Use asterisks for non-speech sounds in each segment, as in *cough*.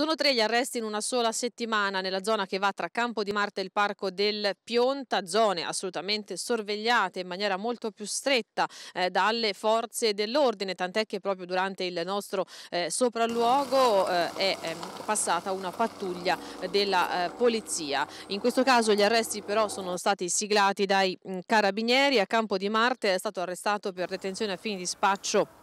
Sono tre gli arresti in una sola settimana nella zona che va tra Campo di Marte e il Parco del Pionta, zone assolutamente sorvegliate in maniera molto più stretta eh, dalle forze dell'ordine, tant'è che proprio durante il nostro eh, sopralluogo eh, è, è ehm, passata una pattuglia della eh, polizia. In questo caso gli arresti però sono stati siglati dai mh, mm, carabinieri, a Campo di Marte è stato arrestato per detenzione a fini di spaccio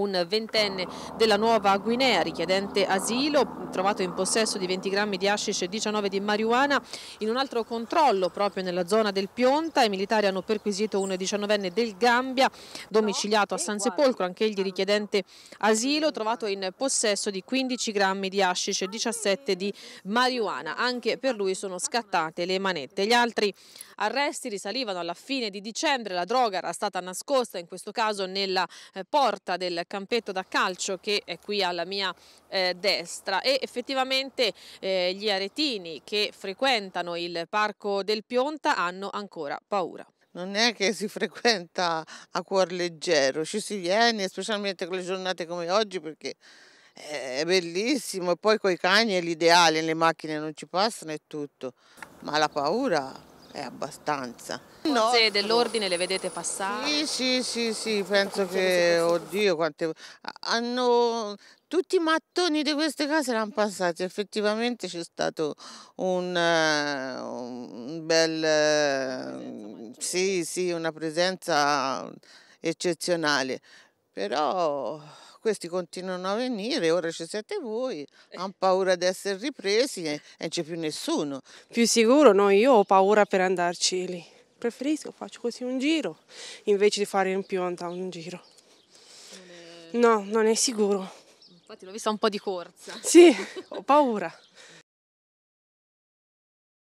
un ventenne della Nuova Guinea richiedente asilo, trovato in possesso di 20 grammi di hashish e 19 di marijuana. In un altro controllo proprio nella zona del Pionta i militari hanno perquisito un 19enne del Gambia domiciliato a San Sepolcro, anche egli richiedente asilo, trovato in possesso di 15 grammi di hashish e 17 di marijuana. Anche per lui sono scattate le manette. Gli altri arresti risalivano alla fine di dicembre. La droga era stata nascosta in questo caso nella eh, porta del campetto da calcio che è qui alla mia eh, destra e effettivamente eh, gli aretini che frequentano il parco del Pionta hanno ancora paura non è che si frequenta a cuor leggero, ci si viene, specialmente con le giornate come oggi perché è bellissimo e poi coi cani è l'ideale, le macchine non ci passano e tutto, ma la paura è abbastanza. Forze no. dell'ordine le vedete passare? Sì, sì, sì, sì penso che, oddio, quante... Hanno... Tutti i mattoni di queste case l'hanno passati, effettivamente c'è stato un, un bel... Sì, sì, una presenza eccezionale, però questi continuano a venire, ora ci siete voi, eh. hanno paura di essere ripresi e non c'è più nessuno. Più sicuro, no, io ho paura per andarci lì. Preferisco, faccio così un giro, invece di fare in più pianta un giro. Non è... No, non è sicuro. Infatti l'ho vista un po' di corsa. Sì, ho paura. *laughs*